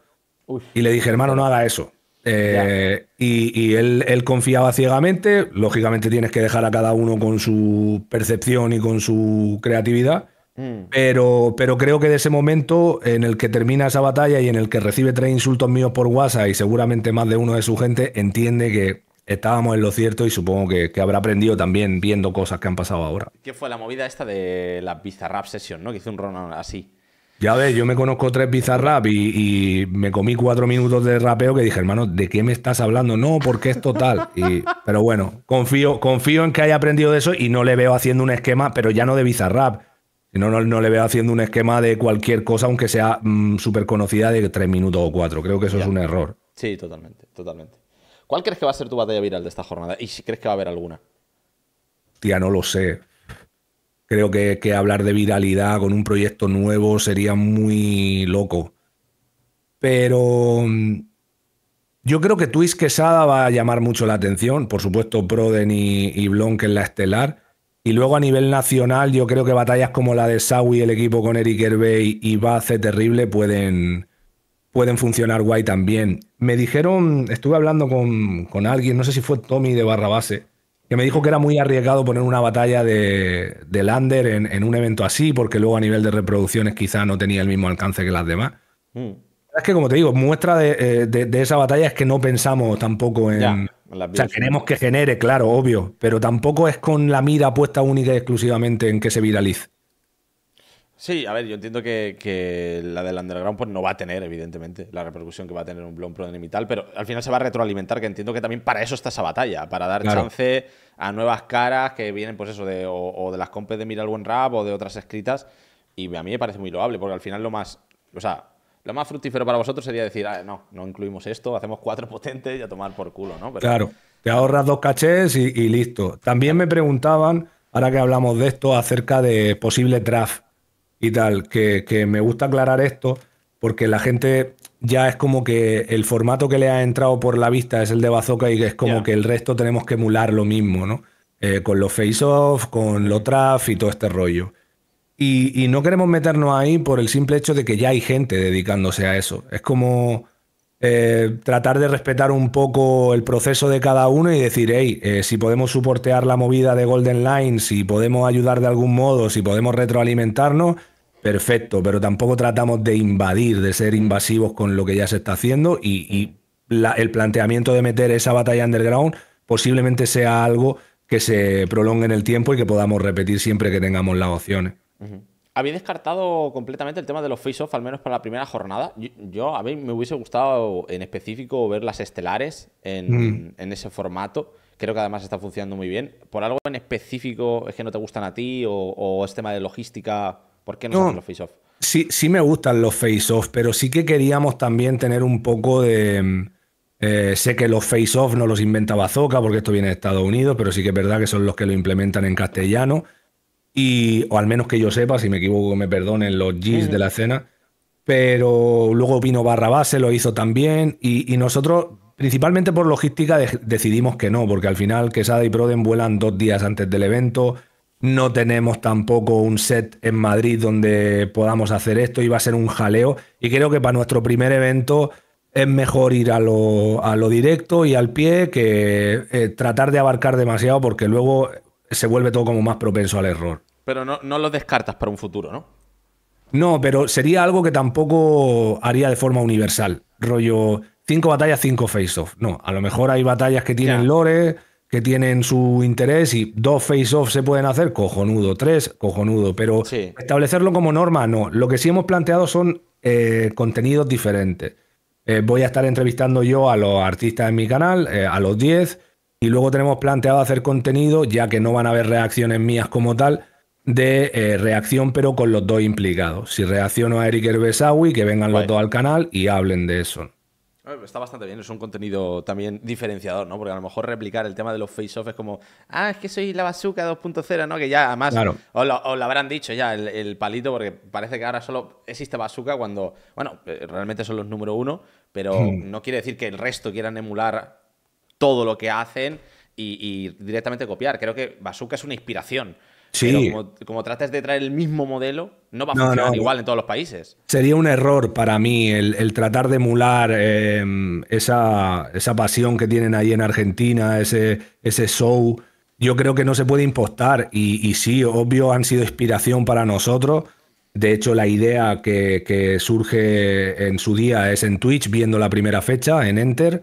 y le dije, hermano, no haga eso. Eh, y, él, confiaba ciegamente, lógicamente tienes que dejar a cada uno con su percepción y con su creatividad, mm. pero, pero creo que de ese momento en el que termina esa batalla y en el que recibe tres insultos míos por WhatsApp y seguramente más de uno de su gente entiende que estábamos en lo cierto y supongo que, habrá aprendido también viendo cosas que han pasado ahora. ¿Qué fue la movida esta de la Bizarrap sesión, ¿no? Que hizo un Ronald así. Ya ves, yo me conozco tres Bizarrap y, me comí cuatro minutos de rapeo que dije, hermano, ¿de qué me estás hablando? No, porque es total. pero bueno, confío, confío en que haya aprendido de eso y no le veo haciendo un esquema, pero ya no de Bizarrap. No, no, le veo haciendo un esquema de cualquier cosa, aunque sea mm, súper conocida de tres minutos o cuatro. Creo que eso es un error. Sí, totalmente, totalmente. ¿Cuál crees que va a ser tu batalla viral de esta jornada? ¿Y si crees que va a haber alguna? Tía, no lo sé. Creo que, hablar de viralidad con un proyecto nuevo sería muy loco. Pero mm, yo creo que Twist Quesada va a llamar mucho la atención. Por supuesto, Proden y, Blonk en la estelar. Y luego a nivel nacional, yo creo que batallas como la de Sawi, el equipo con Eric Hervey y Bace Terrible pueden, pueden funcionar guay también. Me dijeron, estuve hablando con, alguien, no sé si fue Tommy de Barrabase, que me dijo que era muy arriesgado poner una batalla de, Lander en, un evento así, porque luego a nivel de reproducciones quizá no tenía el mismo alcance que las demás. Mm. Es que, como te digo, muestra eh, de, esa batalla es que no pensamos tampoco en. o sea, queremos que genere, claro, obvio, pero tampoco es con la mira puesta única y exclusivamente en que se viralice. Sí, a ver, yo entiendo que, que, la del underground pues, no va a tener, evidentemente, la repercusión que va a tener un Blon Pro y tal, pero al final se va a retroalimentar, que entiendo que también para eso está esa batalla, para dar chance a nuevas caras que vienen, pues eso, de, o, de las compes de Mira el Rap o de otras escritas, y a mí me parece muy loable, porque al final lo más, o sea, lo más fructífero para vosotros sería decir, ah, no, no incluimos esto, hacemos cuatro potentes y a tomar por culo, ¿no? Claro, te ahorras dos cachés y, y listo. También me preguntaban, ahora que hablamos de esto, acerca de posible draft y tal, que, me gusta aclarar esto porque la gente ya es como que el formato que le ha entrado por la vista es el de Bazooka y que es como que el resto tenemos que emular lo mismo, ¿no? Eh, con los face-off, con lo traf y todo este rollo. Y, no queremos meternos ahí por el simple hecho de que ya hay gente dedicándose a eso. Es como eh, tratar de respetar un poco el proceso de cada uno y decir, hey, eh, si podemos soportear la movida de Golden Line, si podemos ayudar de algún modo, si podemos retroalimentarnos, Perfecto, pero tampoco tratamos de invadir, de ser invasivos con lo que ya se está haciendo y, el planteamiento de meter esa batalla underground posiblemente sea algo que se prolongue en el tiempo y que podamos repetir siempre que tengamos las opciones. Había descartado completamente el tema de los face-off, al menos para la primera jornada. Yo, a mí me hubiese gustado en específico ver las estelares mm. en, ese formato. Creo que además está funcionando muy bien. ¿Por algo en específico es que no te gustan a ti o, o es tema de logística? ¿Por qué no, los face-off? Sí, sí me gustan los face-off, pero sí que queríamos también tener un poco de... Mm, eh, sé que los face-off no los inventaba Zoka porque esto viene de Estados Unidos, pero sí que es verdad que son los que lo implementan en castellano. Y, o al menos que yo sepa, si me equivoco, me perdonen los G's de la escena. Pero luego vino Barrabás se lo hizo también. Y, nosotros, principalmente por logística, decidimos que no, porque al final Quesada y Proden vuelan dos días antes del evento. No tenemos tampoco un set en Madrid donde podamos hacer esto y va a ser un jaleo. Y creo que para nuestro primer evento es mejor ir a lo, directo y al pie que eh, tratar de abarcar demasiado porque luego se vuelve todo como más propenso al error. Pero no, lo descartas para un futuro, ¿no? No, pero sería algo que tampoco haría de forma universal. Rollo, cinco batallas, cinco face-off. No, a lo mejor hay batallas que tienen lore que tienen su interés y dos face-offs se pueden hacer, cojonudo, tres, cojonudo, pero establecerlo como norma no. Lo que sí hemos planteado son eh, contenidos diferentes. Eh, voy a estar entrevistando yo a los artistas en mi canal, eh, a los 10, y luego tenemos planteado hacer contenido, ya que no van a haber reacciones mías como tal, de reacción, pero con los dos implicados. Si reacciono a Eric Herbesawi, que vengan los dos al canal y hablen de eso. Ah, está bastante bien, es un contenido también diferenciador, ¿no? Porque a lo mejor replicar el tema de los face-off es como, ah, es que soy la bazooka 2.0, ¿no? Que ya además claro. os, lo, habrán dicho ya el, palito, porque parece que ahora solo existe bazooka cuando, bueno, eh, realmente son los número uno, pero mm. no quiere decir que el resto quieran emular todo lo que hacen y, y directamente copiar. Creo que bazooka es una inspiración como, tratas de traer el mismo modelo, no va a funcionar igual en todos los países. Sería un error para mí el, tratar de emular em, esa, pasión que tienen ahí en Argentina, ese, ese show. Yo creo que no se puede impostar y, sí, obvio, han sido inspiración para nosotros. De hecho, la idea que, surge en su día es en Twitch, viendo la primera fecha, en Enter.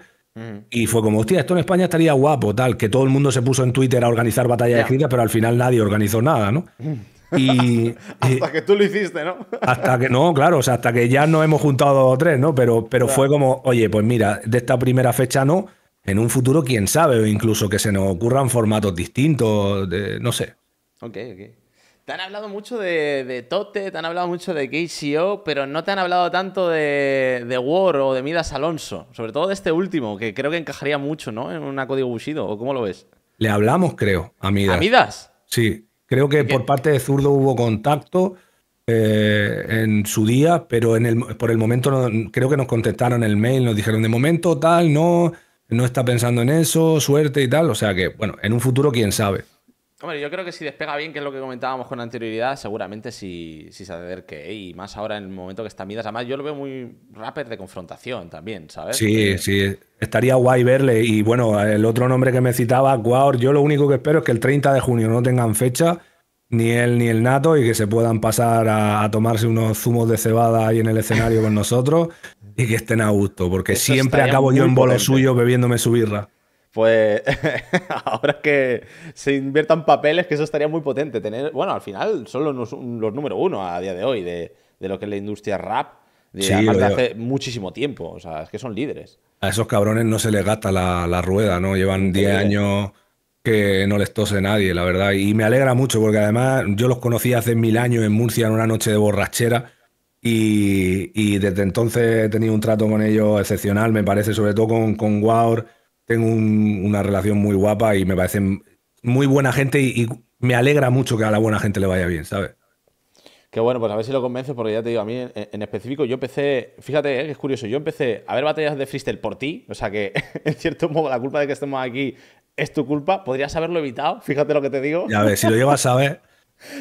Y fue como, hostia, esto en España estaría guapo, tal, que todo el mundo se puso en Twitter a organizar batallas de escritas, pero al final nadie organizó nada, ¿no? Y, hasta que tú lo hiciste, ¿no? hasta que, no, claro, o sea, hasta que ya nos hemos juntado dos o tres, ¿no? Pero, pero fue como, oye, pues mira, de esta primera fecha no, en un futuro, quién sabe, o incluso que se nos ocurran formatos distintos, no sé. Ok, ok. Te han hablado mucho de, Tote, te han hablado mucho de KCO, pero no te han hablado tanto de, War o de Midas Alonso, sobre todo de este último, que creo que encajaría mucho, ¿no? En una código Bushido, ¿o cómo lo ves? Le hablamos, creo, a Midas. ¿A Midas? Sí, creo que por parte de Zurdo hubo contacto eh, en su día, pero en el, por el momento creo que nos contestaron el mail, nos dijeron de momento tal, no, no está pensando en eso, suerte y tal, o sea que, bueno, en un futuro quién sabe. Hombre, yo creo que si despega bien, que es lo que comentábamos con anterioridad, seguramente sí, se acerque. Y más ahora en el momento que está Midas. Además, yo lo veo muy rapper de confrontación también, ¿sabes? Sí, sí. Estaría guay verle. Y bueno, el otro nombre que me citaba, Guaor, yo lo único que espero es que el 30 de junio no tengan fecha, ni él ni el Nato, y que se puedan pasar a, tomarse unos zumos de cebada ahí en el escenario con nosotros y que estén a gusto, porque siempre acabo yo en bolo suyos suyo bebiéndome su birra. Pues ahora que se inviertan papeles, que eso estaría muy potente. Tener, bueno, al final son los, número uno a día de hoy de, lo que es la industria rap. De, hace muchísimo tiempo. O sea, es que son líderes. A esos cabrones no se les gasta la, rueda, ¿no? Llevan 10 años que no les tose nadie, la verdad. Y me alegra mucho porque además yo los conocí hace mil años en Murcia en una noche de borrachera. Y, desde entonces he tenido un trato con ellos excepcional, me parece, sobre todo con, con tengo una relación muy guapa y me parecen muy buena gente y, me alegra mucho que a la buena gente le vaya bien, ¿sabes? Qué bueno, pues a ver si lo convences, porque ya te digo, a mí en, específico yo empecé, fíjate, eh, es curioso, yo empecé a ver batallas de freestyle por ti, o sea que en cierto modo la culpa de que estemos aquí es tu culpa, podrías haberlo evitado, fíjate lo que te digo. Ya ves, si lo llevas a ver.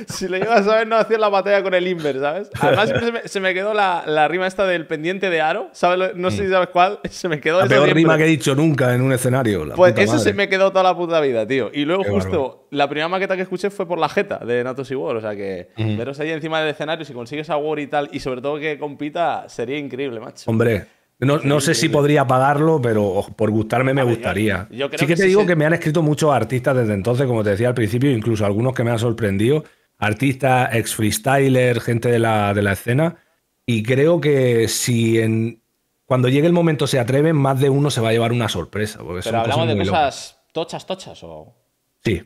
Si lo ibas a ver, no hacías la batalla con el Inver, ¿sabes? Además, se me, se me quedó la, la, rima esta del pendiente de aro, ¿sabes? No sé si mm. sabes cuál, se me quedó. La peor rima que he dicho nunca en un escenario. pues eso se me quedó toda la puta vida, tío. Y luego, justo, la primera maqueta que escuché fue por la jeta de Natos y War, o sea que veros ahí encima del escenario, si consigues a War y tal, y sobre todo que compita, sería increíble, macho. Hombre, no, no sé si podría pagarlo, pero por gustarme me gustaría. sí que, te digo que me han escrito muchos artistas desde entonces, como te decía al principio, incluso algunos que me han sorprendido. Artistas, ex freestyler, gente de la, escena. Y creo que si en, cuando llegue el momento se atreven, más de uno se va a llevar una sorpresa. pero hablamos de cosas tochas, tochas o. Sí.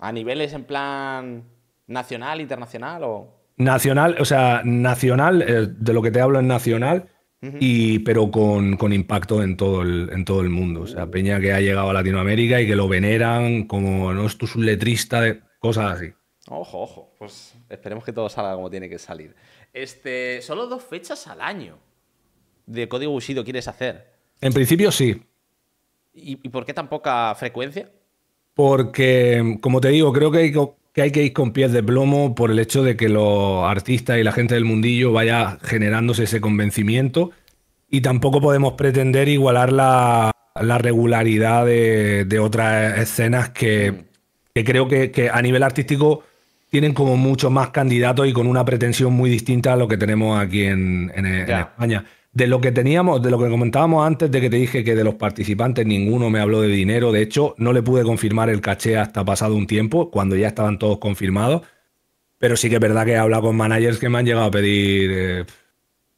¿A niveles en plan nacional, internacional o.? Nacional, o sea, nacional, eh, de lo que te hablo en nacional y, pero con, impacto en todo, el, en todo el mundo. O sea, Peña que ha llegado a Latinoamérica y que lo veneran como, no, esto es un letrista, de cosas así. Ojo, ojo, pues esperemos que todo salga como tiene que salir. Este, solo dos fechas al año de Código usido quieres hacer. En principio sí. ¿Y, y por qué tan poca frecuencia? Porque, como te digo, creo que hay que hay que ir con pies de plomo por el hecho de que los artistas y la gente del mundillo vaya generándose ese convencimiento y tampoco podemos pretender igualar la, regularidad de, otras escenas que, creo que, a nivel artístico tienen como muchos más candidatos y con una pretensión muy distinta a lo que tenemos aquí en España de lo que teníamos, de lo que comentábamos antes, de que te dije que de los participantes ninguno me habló de dinero. De hecho, no le pude confirmar el caché hasta pasado un tiempo, cuando ya estaban todos confirmados. Pero sí que es verdad que he hablado con managers que me han llegado a pedir eh,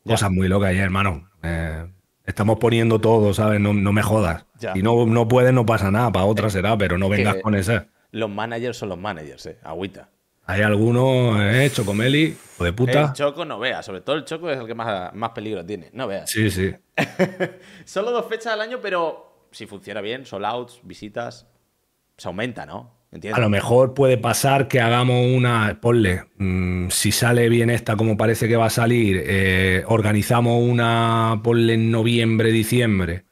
cosas muy locas ya, hermano. Eh, estamos poniendo todo, ¿sabes? No, me jodas. y Si no, no puedes, no pasa nada. Para otra eh, será, pero no vengas con eso. Los managers son los managers, eh. Agüita. Hay algunos, ¿eh? Chocomeli, o de puta. El Choco no vea, sobre todo el Choco es el que más, peligro tiene, no veas. Sí, sí. Solo dos fechas al año, pero si funciona bien, solo outs, visitas, se aumenta, ¿no? A lo mejor puede pasar que hagamos una, ponle, mm, si sale bien esta como parece que va a salir, eh, organizamos una, ponle en noviembre, diciembre,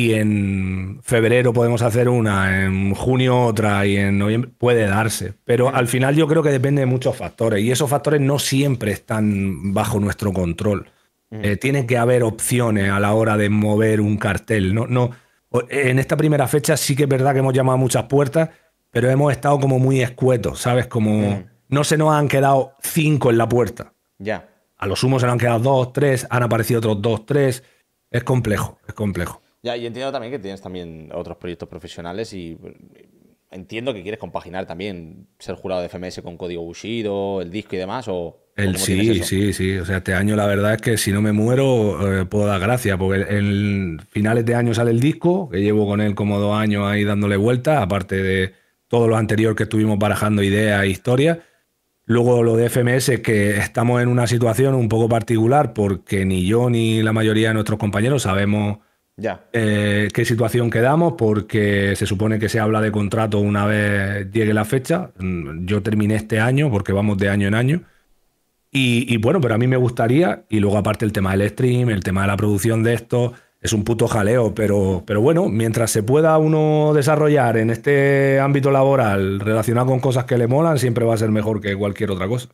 y en febrero podemos hacer una, en junio otra y en noviembre puede darse. Pero al final yo creo que depende de muchos factores y esos factores no siempre están bajo nuestro control. Mm. Eh, tiene que haber opciones a la hora de mover un cartel. No, no, en esta primera fecha sí que es verdad que hemos llamado muchas puertas, pero hemos estado como muy escuetos, ¿sabes? Como mm. no se nos han quedado cinco en la puerta. Ya. A lo sumo se nos han quedado dos, tres, han aparecido otros dos, tres. Es complejo, es complejo. Ya, y entiendo también que tienes también otros proyectos profesionales y eh, entiendo que quieres compaginar también ser jurado de FMS con código Bushido, el disco y demás, o... El, sí, sí, sí. O sea, este año la verdad es que si no me muero eh, puedo dar gracias, porque en finales de año sale el disco, que llevo con él como dos años ahí dándole vueltas, aparte de todo lo anterior que estuvimos barajando ideas e historias. Luego lo de FMS, que estamos en una situación un poco particular, porque ni yo ni la mayoría de nuestros compañeros sabemos ya. Eh, ¿Qué situación quedamos? Porque se supone que se habla de contrato una vez llegue la fecha. Mm, yo terminé este año porque vamos de año en año. Y, bueno, pero a mí me gustaría, y luego aparte el tema del stream, el tema de la producción de esto, es un puto jaleo, pero, pero bueno, mientras se pueda uno desarrollar en este ámbito laboral relacionado con cosas que le molan, siempre va a ser mejor que cualquier otra cosa.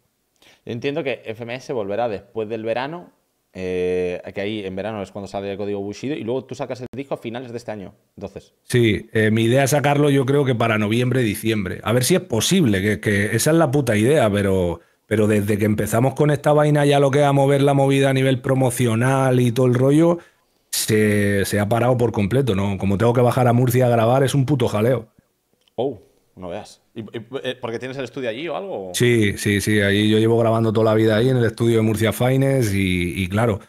entiendo que FMS volverá después del verano eh, que ahí en verano es cuando sale el código Bushido y luego tú sacas el disco a finales de este año. Entonces. Sí, eh, mi idea es sacarlo yo creo que para noviembre, diciembre. A ver si es posible, que, esa es la puta idea, pero, pero desde que empezamos con esta vaina ya lo que a mover la movida a nivel promocional y todo el rollo, se, se, ha parado por completo, ¿no? Como tengo que bajar a Murcia a grabar, es un puto jaleo. Oh, no veas. Eh, porque tienes el estudio allí o algo? Sí, sí, sí. Allí yo llevo grabando toda la vida ahí en el estudio de Murcia Faines. y, claro,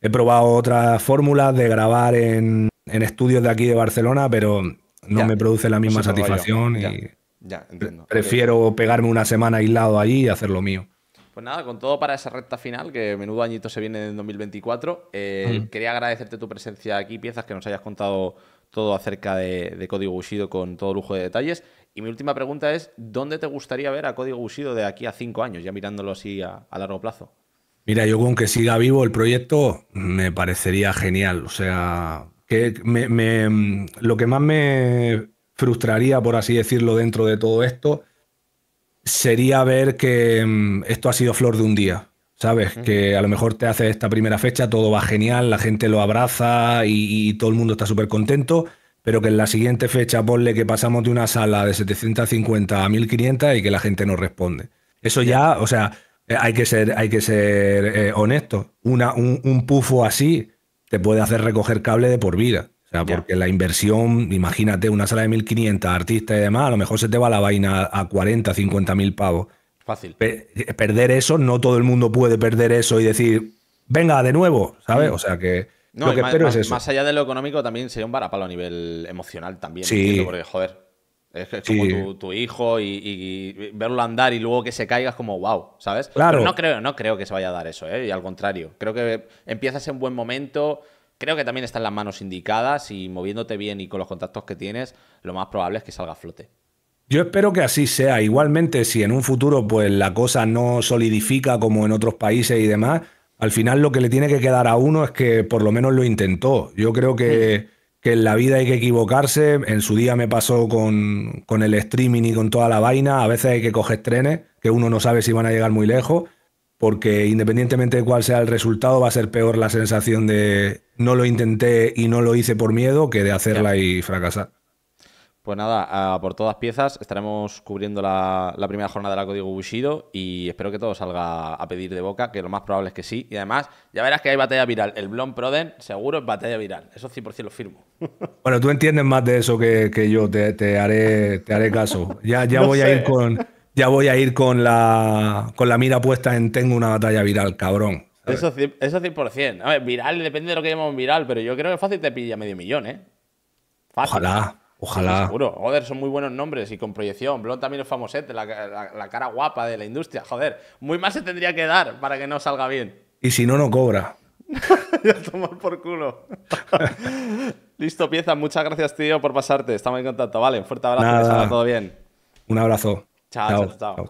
he probado otras fórmulas de grabar en, estudios de aquí de Barcelona, pero no me produce la misma satisfacción. y entiendo. Prefiero pegarme una semana aislado allí y hacer lo mío. Pues nada, con todo para esa recta final, que menudo añito se viene en 2024. Eh, mm. Quería agradecerte tu presencia aquí, piezas que nos hayas contado todo acerca de, de Código Bushido con todo lujo de detalles. Y mi última pregunta es, ¿dónde te gustaría ver a Código Bushido de aquí a cinco años, ya mirándolo así a, largo plazo? Mira, yo con que siga vivo el proyecto me parecería genial. O sea, que me, lo que más me frustraría, por así decirlo, dentro de todo esto, sería ver que mm, esto ha sido flor de un día. ¿Sabes? Que a lo mejor te hace esta primera fecha, todo va genial, la gente lo abraza y todo el mundo está súper contento pero que en la siguiente fecha ponle que pasamos de una sala de 750 a 1500 y que la gente no responde. Eso ya, o sea, eh, hay que ser, hay que ser eh, honesto. un, pufo así te puede hacer recoger cable de por vida. O sea, porque la inversión, imagínate, una sala de 1500, artistas y demás, a lo mejor se te va la vaina a 40, 50 mil pavos. Fácil. perder eso, no todo el mundo puede perder eso y decir, venga, de nuevo, ¿sabes? Mm. O sea que no, más, es Más allá de lo económico, también sería un varapalo a nivel emocional también. Sí. porque, joder, es, como tu, hijo y, verlo andar y luego que se caiga es como wow, ¿sabes? Claro. Pero no creo, no creo que se vaya a dar eso, ¿eh? Y al contrario, creo que empiezas en buen momento. Creo que también están las manos indicadas y moviéndote bien y con los contactos que tienes, lo más probable es que salga a flote. Yo espero que así sea. Igualmente, si en un futuro pues la cosa no solidifica como en otros países y demás, al final lo que le tiene que quedar a uno es que por lo menos lo intentó. Yo creo que, en la vida hay que equivocarse. En su día me pasó con, con, el streaming y con toda la vaina. A veces hay que coger trenes que uno no sabe si van a llegar muy lejos, porque independientemente de cuál sea el resultado, va a ser peor la sensación de no lo intenté y no lo hice por miedo que de hacerla y fracasar. Pues nada, por todas piezas estaremos cubriendo la, primera jornada de la Código Bushido y espero que todo salga a pedir de boca, que lo más probable es que sí. Y además, ya verás que hay batalla viral. El blom Proden seguro es batalla viral. Eso 100% lo firmo. Bueno, tú entiendes más de eso que, yo. Te, haré, te haré caso. Ya, ya voy a ir con... Ya voy a ir con la, con la mira puesta en tengo una batalla viral, cabrón. Eso, eso 100%. viral depende de lo que llamamos viral, pero yo creo que fácil te pilla medio millón, ¿eh? Fácil. Ojalá. Ojalá. Seguro, joder, son muy buenos nombres y con proyección. Blon también es famosete, la, cara guapa de la industria. Joder, muy más se tendría que dar para que no salga bien. Y si no, no cobra. ya tomar por culo. Listo, pieza. Muchas gracias, tío, por pasarte. Estamos en contacto. Vale, fuerte abrazo. Que salga todo bien. Un abrazo. chao. chao, chao.